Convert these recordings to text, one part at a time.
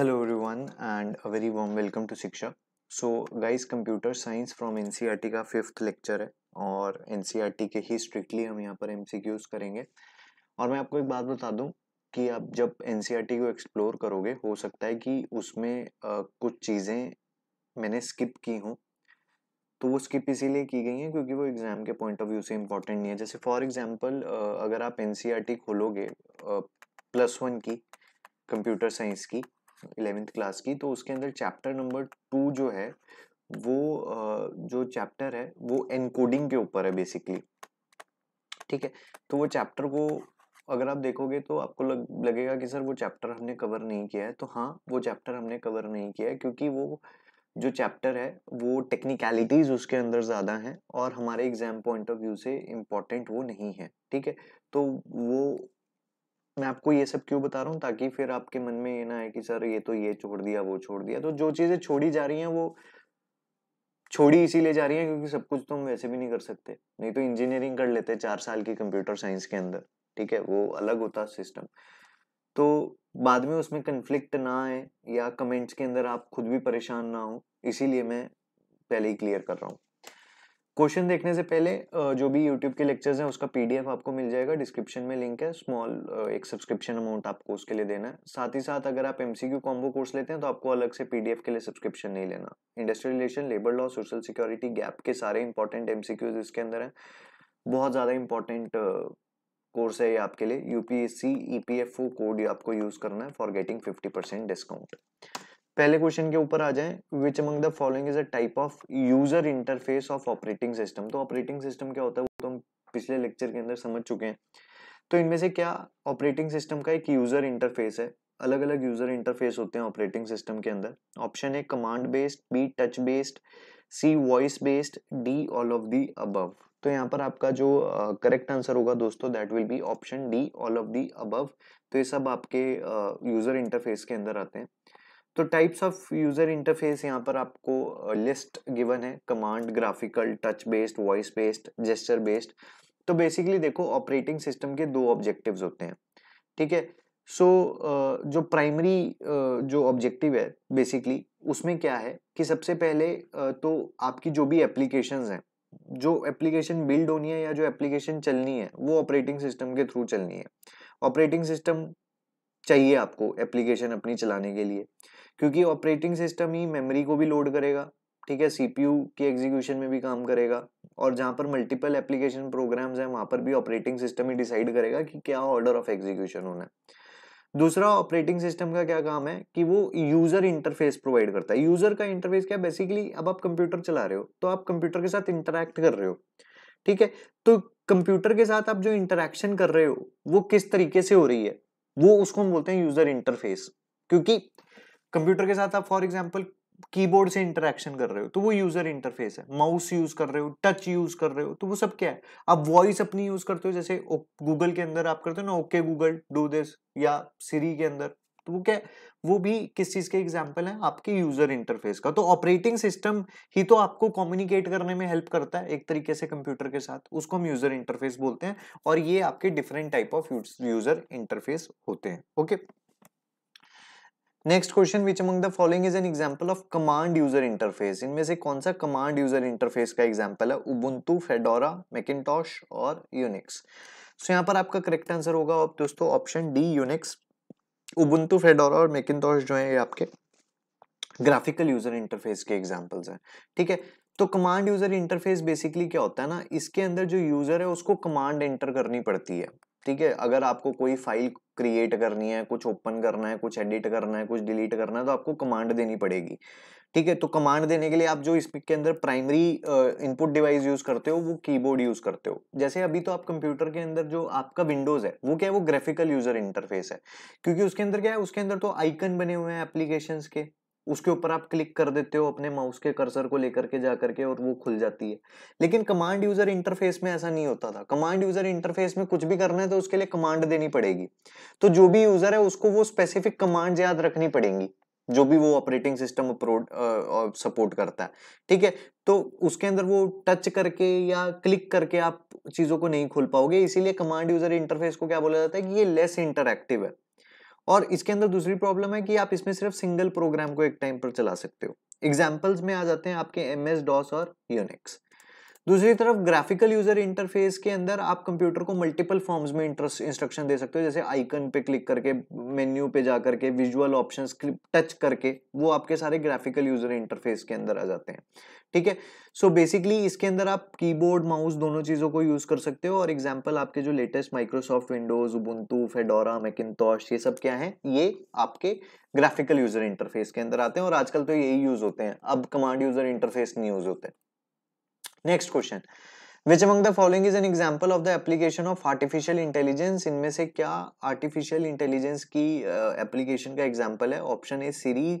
Hello everyone and welcome to Shiksha so guys Shiksha. Science guys N C R T का fifth lecture है और T e के ही strictly हम यहाँ पर क्यूज़ करेंगे और मैं आपको एक बात बता दूँ कि आप जब टी e को एक्सप्लोर करोगे हो सकता है कि उसमें आ, कुछ चीज़ें मैंने स्किप की हों तो वो स्किप इसीलिए की गई हैं क्योंकि वो एग्ज़ाम के पॉइंट ऑफ व्यू से इम्पॉर्टेंट नहीं है जैसे फॉर एग्जाम्पल अगर आप एन e खोलोगे प्लस वन की कंप्यूटर साइंस की इलेवेंथ क्लास की तो उसके अंदर चैप्टर नंबर टू जो है वो जो चैप्टर है वो एनकोडिंग के ऊपर है बेसिकली ठीक है तो वो चैप्टर को अगर आप देखोगे तो आपको लग, लगेगा कि सर वो चैप्टर हमने कवर नहीं किया है तो हाँ वो चैप्टर हमने कवर नहीं किया है क्योंकि वो जो चैप्टर है वो टेक्निकलिटीज़ उसके अंदर ज़्यादा हैं और हमारे एग्ज़ाम पॉइंट ऑफ व्यू से इम्पॉर्टेंट वो नहीं है ठीक है तो वो मैं आपको ये सब क्यों बता रहा हूँ ताकि फिर आपके मन में ये ना है कि सर ये तो ये छोड़ दिया वो छोड़ दिया तो जो चीज़ें छोड़ी जा रही हैं वो छोड़ी इसीलिए जा रही हैं क्योंकि सब कुछ तो हम वैसे भी नहीं कर सकते नहीं तो इंजीनियरिंग कर लेते चार साल की कंप्यूटर साइंस के अंदर ठीक है वो अलग होता सिस्टम तो बाद में उसमें कन्फ्लिक्ट ना आए या कमेंट्स के अंदर आप खुद भी परेशान ना हो इसीलिए मैं पहले ही क्लियर कर रहा हूँ क्वेश्चन देखने से पहले जो भी यूट्यूब के लेक्चर्स हैं उसका पीडीएफ आपको मिल जाएगा डिस्क्रिप्शन में लिंक है स्मॉल एक सब्सक्रिप्शन अमाउंट आपको उसके लिए देना है साथ ही साथ अगर आप एमसीक्यू कॉम्बो कोर्स लेते हैं तो आपको अलग से पीडीएफ के लिए सब्सक्रिप्शन नहीं लेना industrial relation labour law social security gap के सारे इंपॉर्टेंट एमसीक्यूज इसके अंदर है बहुत ज़्यादा इंपॉर्टेंट कोर्स है ये आपके लिए यूपीएससी ईपीएफओ कोड आपको यूज़ करना है for getting fifty percent discount पहले क्वेश्चन के ऊपर आ जाए which among the following is a type of user interface of operating system तो ऑपरेटिंग सिस्टम क्या होता है वो तो हम पिछले लेक्चर के अंदर समझ चुके हैं तो इनमें से क्या ऑपरेटिंग सिस्टम का एक यूजर इंटरफेस है अलग अलग यूजर इंटरफेस होते हैं ऑपरेटिंग सिस्टम के अंदर option A command based B touch based C voice based D all of the above तो यहाँ पर आपका जो करेक्ट uh, आंसर होगा दोस्तों that will be option D all of the above तो ये सब आपके यूजर uh, इंटरफेस के अंदर आते हैं तो टाइप्स ऑफ यूज़र इंटरफेस यहाँ पर आपको लिस्ट गिवन है command graphical touch based voice based gesture based तो बेसिकली देखो ऑपरेटिंग सिस्टम के दो ऑब्जेक्टिव्स होते हैं ठीक है सो so, uh, जो प्राइमरी uh, जो ऑब्जेक्टिव है बेसिकली उसमें क्या है कि सबसे पहले uh, तो आपकी जो भी एप्लीकेशन हैं जो एप्लीकेशन बिल्ड होनी है या जो एप्लीकेशन चलनी है वो ऑपरेटिंग सिस्टम के थ्रू चलनी है ऑपरेटिंग सिस्टम चाहिए आपको एप्लीकेशन अपनी चलाने के लिए क्योंकि ऑपरेटिंग सिस्टम ही मेमोरी को भी लोड करेगा ठीक है सीपीयू के एग्जीक्यूशन में भी काम करेगा और जहाँ पर मल्टीपल एप्लीकेशन प्रोग्राम्स हैं वहाँ पर भी ऑपरेटिंग सिस्टम ही डिसाइड करेगा कि क्या ऑर्डर ऑफ एग्जीक्यूशन होना है दूसरा ऑपरेटिंग सिस्टम का क्या काम है कि वो यूज़र इंटरफेस प्रोवाइड करता है यूज़र का इंटरफेस क्या बेसिकली अब आप कंप्यूटर चला रहे हो तो आप कंप्यूटर के साथ इंटरेक्ट कर रहे हो ठीक है तो कंप्यूटर के साथ आप जो इंटरेक्शन कर रहे हो वो किस तरीके से हो रही है वो उसको हम बोलते हैं यूज़र इंटरफेस क्योंकि कंप्यूटर के साथ आप फॉर एग्जाम्पल कीबोर्ड से इंटरेक्शन कर रहे हो तो वो यूजर इंटरफेस है माउस यूज कर रहे हो टच यूज कर रहे हो तो वो सब क्या है आप वॉइस अपनी यूज करते हो जैसे गूगल के अंदर आप करते हो ना ओके गूगल डू दिस या सीरी के अंदर तो वो क्या वो भी किस चीज के एग्जाम्पल है आपके यूजर इंटरफेस का तो ऑपरेटिंग सिस्टम ही तो आपको कम्युनिकेट करने में हेल्प करता है एक तरीके से कंप्यूटर के साथ उसको हम यूजर इंटरफेस बोलते हैं और ये आपके different type of user interface होते हैं okay next question which among the following is an example of command user interface इनमें से कौन सा कमांड यूजर इंटरफेस का एग्जांपल है उबुंतू फेडोरा मैकिनटॉश और यूनिक्स सो so, यहाँ पर आपका करेक्ट आंसर होगा दोस्तों option D Unix Ubuntu Fedora और मैकिनटॉश जो है ये आपके ग्राफिकल यूजर इंटरफेस के एग्जाम्पल्स हैं ठीक है तो कमांड यूजर इंटरफेस बेसिकली क्या होता है ना इसके अंदर जो यूजर है उसको कमांड एंटर करनी पड़ती है ठीक है अगर आपको कोई फाइल क्रिएट करनी है कुछ ओपन करना है कुछ एडिट करना है कुछ डिलीट करना है तो आपको कमांड देनी पड़ेगी ठीक है तो कमांड देने के लिए आप जो इसके अंदर प्राइमरी इनपुट डिवाइस यूज करते हो वो कीबोर्ड यूज करते हो जैसे अभी तो आप कंप्यूटर के अंदर जो आपका विंडोज है वो क्या है वो ग्राफिकल यूजर इंटरफेस है क्योंकि उसके अंदर क्या है उसके अंदर तो आइकन बने हुए हैं एप्लीकेशन के उसके ऊपर आप क्लिक कर देते हो अपने माउस के कर्सर को लेकर के जा करके और वो खुल जाती है लेकिन कमांड यूजर इंटरफेस में ऐसा नहीं होता था कमांड यूजर इंटरफेस में कुछ भी करना है तो उसके लिए कमांड देनी पड़ेगी तो जो भी यूजर है उसको वो स्पेसिफिक कमांड याद रखनी पड़ेंगी जो भी वो ऑपरेटिंग सिस्टम सपोर्ट करता है ठीक है तो उसके अंदर वो टच करके या क्लिक करके आप चीज़ों को नहीं खोल पाओगे इसीलिए कमांड यूजर इंटरफेस को क्या बोला जाता है कि ये लेस इंटरक्टिव है और इसके अंदर दूसरी प्रॉब्लम है कि आप इसमें सिर्फ सिंगल प्रोग्राम को एक टाइम पर चला सकते हो एग्जाम्पल्स में आ जाते हैं आपके एम एस डॉस और यूनिक्स दूसरी तरफ ग्राफिकल यूजर इंटरफेस के अंदर आप कंप्यूटर को मल्टीपल फॉर्म्स में इंस्ट्रक्शन दे सकते हो जैसे आइकन पे क्लिक करके मेन्यू पे जा करके विजुअल ऑप्शन टच करके वो आपके सारे ग्राफिकल यूजर इंटरफेस के अंदर आ जाते हैं ठीक है सो so बेसिकली इसके अंदर आप कीबोर्ड माउस दोनों चीज़ों को यूज़ कर सकते हो और एग्जाम्पल आपके जो latest Microsoft Windows Ubuntu Fedora Macintosh ये सब क्या है ये आपके ग्राफिकल यूजर इंटरफेस के अंदर आते हैं और आजकल तो यही यूज़ होते हैं अब कमांड यूजर इंटरफेस नहीं यूज़ होते हैं next question which among the following is an example of the application of artificial intelligence इनमें से क्या आर्टिफिशियल इंटेलिजेंस की एप्लीकेशन का एग्जाम्पल है option A Siri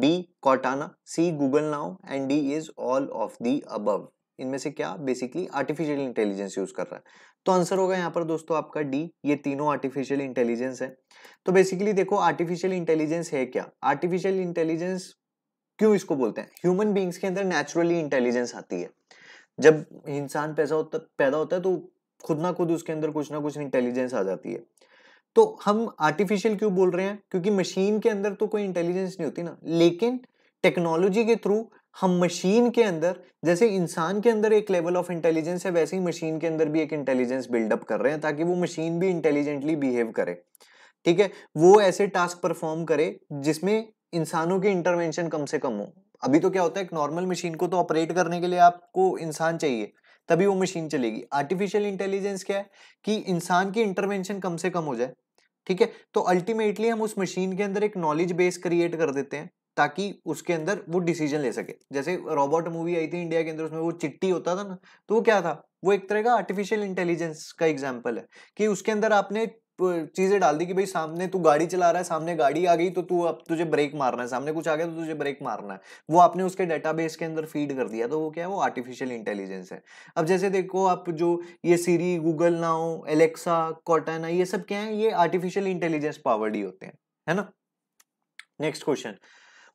B Cortana C Google Now and D is all of the above इनमें से क्या basically artificial intelligence use कर रहा है तो आंसर होगा यहाँ पर दोस्तों आपका डी ये तीनों आर्टिफिशियल इंटेलिजेंस है तो बेसिकली देखो आर्टिफिशियल इंटेलिजेंस है क्या आर्टिफिशियल इंटेलिजेंस क्यों इसको बोलते हैं ह्यूमन बींग्स के अंदर नेचुरली इंटेलिजेंस आती है जब इंसान पैसा होता पैदा होता है तो खुद ना खुद उसके अंदर कुछ ना कुछ इंटेलिजेंस आ जाती है तो हम आर्टिफिशियल क्यों बोल रहे हैं क्योंकि मशीन के अंदर तो कोई इंटेलिजेंस नहीं होती ना लेकिन टेक्नोलॉजी के थ्रू हम मशीन के अंदर जैसे इंसान के अंदर एक लेवल ऑफ इंटेलिजेंस है वैसे ही मशीन के अंदर भी एक इंटेलिजेंस बिल्डअप कर रहे हैं ताकि वो मशीन भी इंटेलिजेंटली बिहेव करे ठीक है वो ऐसे टास्क परफॉर्म करे जिसमें इंसानों की इंटरवेंशन कम से कम हो अभी तो क्या होता है एक नॉर्मल मशीन को तो ऑपरेट करने के लिए आपको इंसान चाहिए तभी वो मशीन चलेगी आर्टिफिशियल इंटेलिजेंस क्या है कि इंसान की इंटरवेंशन कम से कम हो जाए ठीक है तो अल्टीमेटली हम उस मशीन के अंदर एक नॉलेज बेस क्रिएट कर देते हैं ताकि उसके अंदर वो डिसीजन ले सके जैसे रोबोट मूवी आई थी इंडिया के अंदर उसमें वो चिट्टी होता था ना तो वो क्या था वो एक तरह का आर्टिफिशियल इंटेलिजेंस का एग्जाम्पल है कि उसके अंदर आपने चीज़ें डाल दी कि भाई सामने तू गाड़ी चला रहा है सामने गाड़ी आ गई तो तू अब तुझे ब्रेक मारना है सामने कुछ आ गया तो तुझे ब्रेक मारना है वो आपने उसके डेटाबेस के अंदर फीड कर दिया तो वो क्या है वो आर्टिफिशियल इंटेलिजेंस है अब जैसे देखो आप जो ये Siri Google Now Alexa Cortana ये सब क्या है ये आर्टिफिशियल इंटेलिजेंस पावर्ड ही होते हैं है ना next question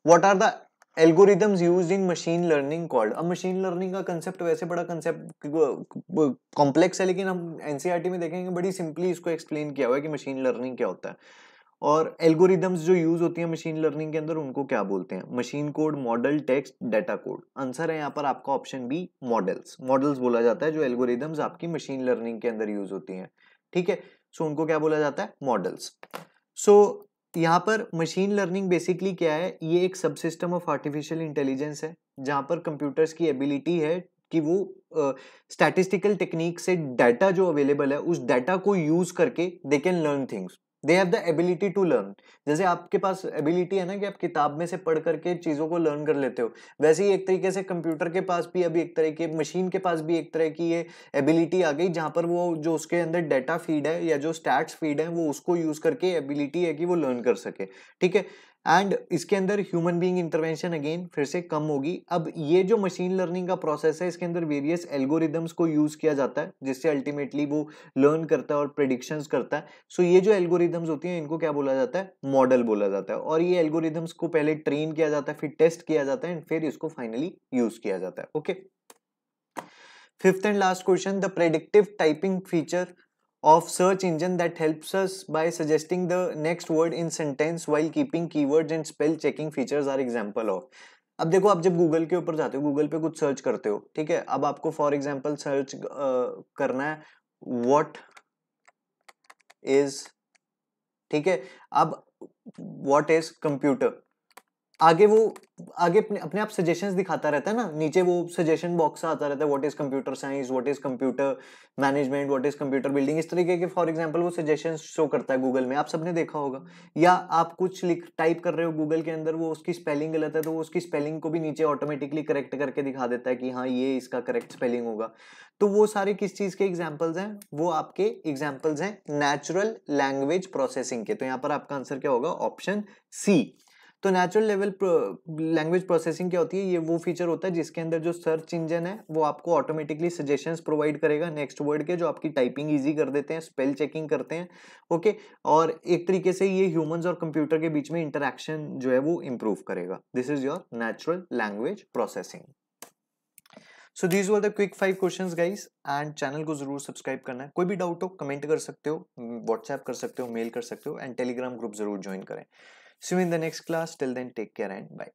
what are the algorithms use in machine learning called अब मशीन लर्निंग का कंसेप्ट वैसे बड़ा कंसेप्ट कॉम्प्लेक्स है लेकिन हम एनसीईआरटी e में देखेंगे बड़ी सिंपली इसको एक्सप्लेन किया हुआ है कि मशीन लर्निंग क्या होता है और एल्गोरिदम्स जो यूज होती हैं मशीन लर्निंग के अंदर उनको क्या बोलते हैं machine code model text data code answer है यहाँ पर आपका ऑप्शन बी मॉडल्स मॉडल्स बोला जाता है जो एल्गोरिदम्स आपकी मशीन लर्निंग के अंदर यूज होती हैं ठीक है सो so, उनको क्या बोला जाता है मॉडल्स सो यहाँ पर मशीन लर्निंग बेसिकली क्या है ये एक सब सिस्टम ऑफ आर्टिफिशियल इंटेलिजेंस है जहाँ पर कंप्यूटर्स की एबिलिटी है कि वो स्टैटिस्टिकल uh, टेक्निक से डाटा जो अवेलेबल है उस डाटा को यूज करके they can learn things they have the ability to learn जैसे आपके पास एबिलिटी है ना कि आप किताब में से पढ़ करके चीज़ों को लर्न कर लेते हो वैसे ही एक तरीके से कंप्यूटर के पास भी अभी एक तरह की मशीन के पास भी एक तरह की ये एबिलिटी आ गई जहाँ पर वो जो उसके अंदर डेटा फीड है या जो स्टैट्स फीड है वो उसको यूज़ करके एबिलिटी है कि वो लर्न कर सके ठीक है एंड इसके अंदर ह्यूमन बीइंग इंटरवेंशन अगेन फिर से कम होगी अब ये जो मशीन लर्निंग का प्रोसेस है इसके अंदर वेरियस एल्गोरिदम्स को यूज़ किया जाता है जिससे अल्टीमेटली वो लर्न करता है और प्रिडिक्शंस करता है सो so ये जो एल्गोरिदम्स होती हैं इनको क्या बोला जाता है मॉडल बोला जाता है और ये एल्गोरिदम्स को पहले ट्रेन किया जाता है फिर टेस्ट किया जाता है एंड फिर इसको फाइनली यूज़ किया जाता है okay fifth and last question the predictive typing feature of search engine that helps us by suggesting the next word in sentence while keeping keywords and spell checking features are example of अब देखो आप जब Google के ऊपर जाते हो Google पे कुछ सर्च करते हो ठीक है अब आपको फॉर एग्जाम्पल सर्च करना है वॉट इज ठीक है अब वॉट इज कंप्यूटर आगे वो आगे अपने अपने आप सजेशंस दिखाता रहता है ना नीचे वो सजेशन बॉक्स आता रहता है what is computer science what is computer management what is computer building इस तरीके के फॉर एग्जाम्पल वो सजेशन शो करता है गूगल में आप सबने देखा होगा या आप कुछ लिख टाइप कर रहे हो गूगल के अंदर वो उसकी स्पेलिंग गलत है तो वो उसकी स्पेलिंग को भी नीचे ऑटोमेटिकली करेक्ट करके दिखा देता है कि हाँ ये इसका करेक्ट स्पेलिंग होगा तो वो सारे किस चीज़ के एग्जाम्पल्स हैं वो आपके एग्जाम्पल्स हैं नेचुरल लैंग्वेज प्रोसेसिंग के तो यहाँ पर आपका आंसर क्या होगा ऑप्शन सी तो नेचुरल लेवल लैंग्वेज प्रोसेसिंग क्या होती है ये वो फीचर होता है जिसके अंदर जो सर्च इंजन है वो आपको ऑटोमेटिकली सजेशंस प्रोवाइड करेगा नेक्स्ट वर्ड के जो आपकी टाइपिंग इजी कर देते हैं स्पेल चेकिंग करते हैं ओके और एक तरीके से ये ह्यूमंस और कंप्यूटर के बीच में इंटरेक्शन जो है वो इम्प्रूव करेगा this is your natural language processing so these were the quick five question guys and channel को जरूर सब्सक्राइब करना है कोई भी डाउट हो कमेंट कर सकते हो व्हाट्सएप कर सकते हो मेल कर सकते हो एंड टेलीग्राम ग्रुप जरूर ज्वाइन करें See you in the next class. Till then, take care and bye.